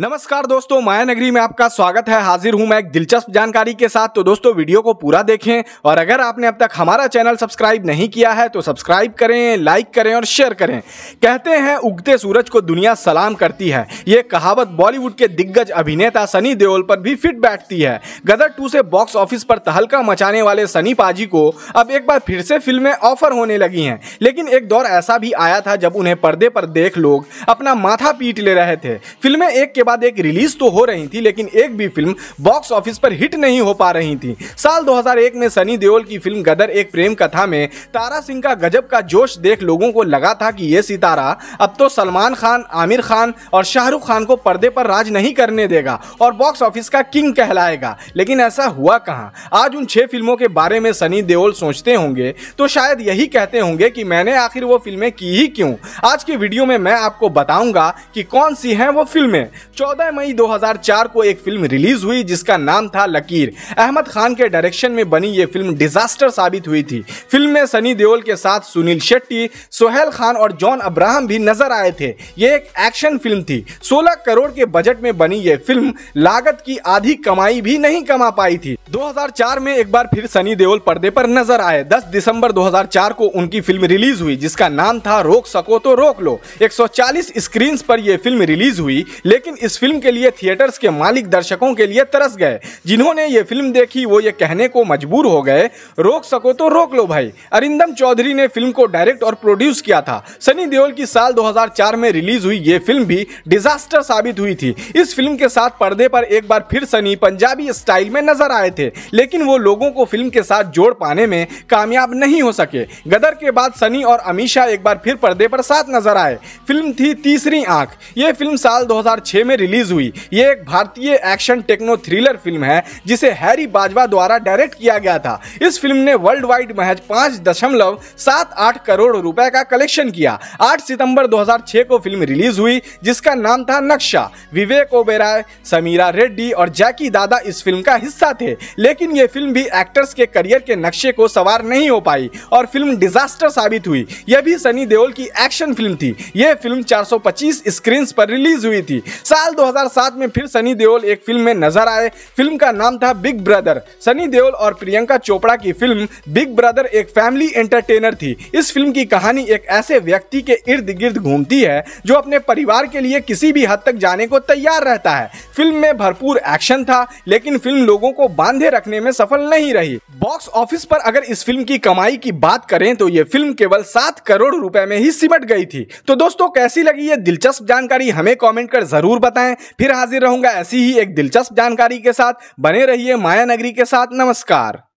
नमस्कार दोस्तों माया नगरी में आपका स्वागत है हाजिर हूं मैं एक दिलचस्प जानकारी के साथ तो दोस्तों वीडियो को पूरा देखें और अगर आपने अब तक हमारा चैनल सब्सक्राइब नहीं किया है तो सब्सक्राइब करें लाइक करें और शेयर करें कहते हैं उगते सूरज को दुनिया सलाम करती है ये कहावत बॉलीवुड के दिग्गज अभिनेता सनी देओल पर भी फिट बैठती है गदर टू से बॉक्स ऑफिस पर तहलका मचाने वाले सनी पाजी को अब एक बार फिर से फिल्में ऑफर होने लगी हैं लेकिन एक दौर ऐसा भी आया था जब उन्हें पर्दे पर देख लोग अपना माथा पीट ले रहे थे फिल्में एक के बाद एक रिलीज तो हो रही थी लेकिन एक भी फिल्म बॉक्स ऑफिस पर हिट नहीं हो पा रही थी साल 2001 में सनी देओल की फिल्म गदर एक प्रेम कथा में तारा सिंह का गजब का जोश देख लोगों को लगा था कि ये सितारा अब तो सलमान खान आमिर खान और शाहरुख खान को पर्दे पर राज नहीं करने देगा और बॉक्स ऑफिस का किंग कहलाएगा लेकिन ऐसा हुआ कहाँ आज उन छह फिल्मों के बारे में सनी देओल सोचते होंगे तो शायद यही कहते होंगे कि मैंने आखिर वो फिल्में की ही क्यों आज की वीडियो में मैं आपको बताऊंगा कि कौन सी हैं वो फिल्में 14 मई 2004 को एक फिल्म रिलीज हुई जिसका नाम था लकीर अहमद खान के डायरेक्शन में बनी ये फिल्म डिजास्टर साबित हुई थी फिल्म में सनी देओल के साथ सुनील शेट्टी सोहेल खान और जॉन अब्राहम भी नजर आए थे ये एक एक्शन फिल्म थी 16 करोड़ के बजट में बनी ये फिल्म लागत की आधी कमाई भी नहीं कमा पाई थी दो में एक बार फिर सनी देओल पर्दे पर नजर आए दस दिसंबर दो को उनकी फिल्म रिलीज हुई जिसका नाम था रोक सको तो रोक लो एक स्क्रीन पर यह फिल्म रिलीज हुई लेकिन इस फिल्म के लिए थिएटर्स के मालिक दर्शकों के लिए तरस गए जिन्होंने ये फिल्म देखी वो ये कहने को मजबूर हो गए रोक सको तो रोक लो भाई अरिंदम चौधरी ने फिल्म को डायरेक्ट और प्रोड्यूस किया था सनी देओल की साल 2004 में रिलीज हुई ये फिल्म भी डिजास्टर साबित हुई थी इस फिल्म के साथ पर्दे पर एक बार फिर सनी पंजाबी स्टाइल में नजर आए थे लेकिन वो लोगों को फिल्म के साथ जोड़ पाने में कामयाब नहीं हो सके गदर के बाद सनी और अमीशा एक बार फिर पर्दे पर साथ नजर आए फिल्म थी तीसरी आंख ये फिल्म साल दो में रिलीज हुई ये एक भारतीय एक्शन टेक्नो थ्रिलर फिल्म है जिसे हैरी बाजवा द्वारा डायरेक्ट किया गया था इस फिल्म ने वर्ल्ड वाइड महज पाँच दशमलव सात आठ करोड़ रुपए का कलेक्शन किया आठ सितंबर 2006 को फिल्म रिलीज हुई जिसका नाम था नक्शा विवेक ओबेराय समीरा रेड्डी और जैकी दादा इस फिल्म का हिस्सा थे लेकिन ये फिल्म भी एक्टर्स के करियर के नक्शे को सवार नहीं हो पाई और फिल्म डिजास्टर साबित हुई यह भी सनी देओल की एक्शन फिल्म थी यह फिल्म 425 स्क्रीन पर रिलीज हुई थी साल 2007 में फिर सनी देओल एक फिल्म में नजर आए फिल्म का नाम था बिग ब्रदर सनी देओल और प्रियंका चोपड़ा की फिल्म बिग ब्रदर एक फैमिली एंटरटेनर थी इस फिल्म की कहानी एक ऐसे व्यक्ति के इर्द गिर्द घूमती है जो अपने परिवार के लिए किसी भी हद तक जाने को तैयार रहता है फिल्म में भरपूर एक्शन था लेकिन फिल्म लोगों को बांधे रखने में सफल नहीं रही बॉक्स ऑफिस पर अगर इस फिल्म की कमाई की बात करें तो ये फिल्म केवल सात करोड़ रुपए में ही सिमट गई थी तो दोस्तों कैसी लगी ये दिलचस्प जानकारी हमें कॉमेंट कर जरूर बताएं फिर हाजिर रहूंगा ऐसी ही एक दिलचस्प जानकारी के साथ बने रहिए माया नगरी के साथ नमस्कार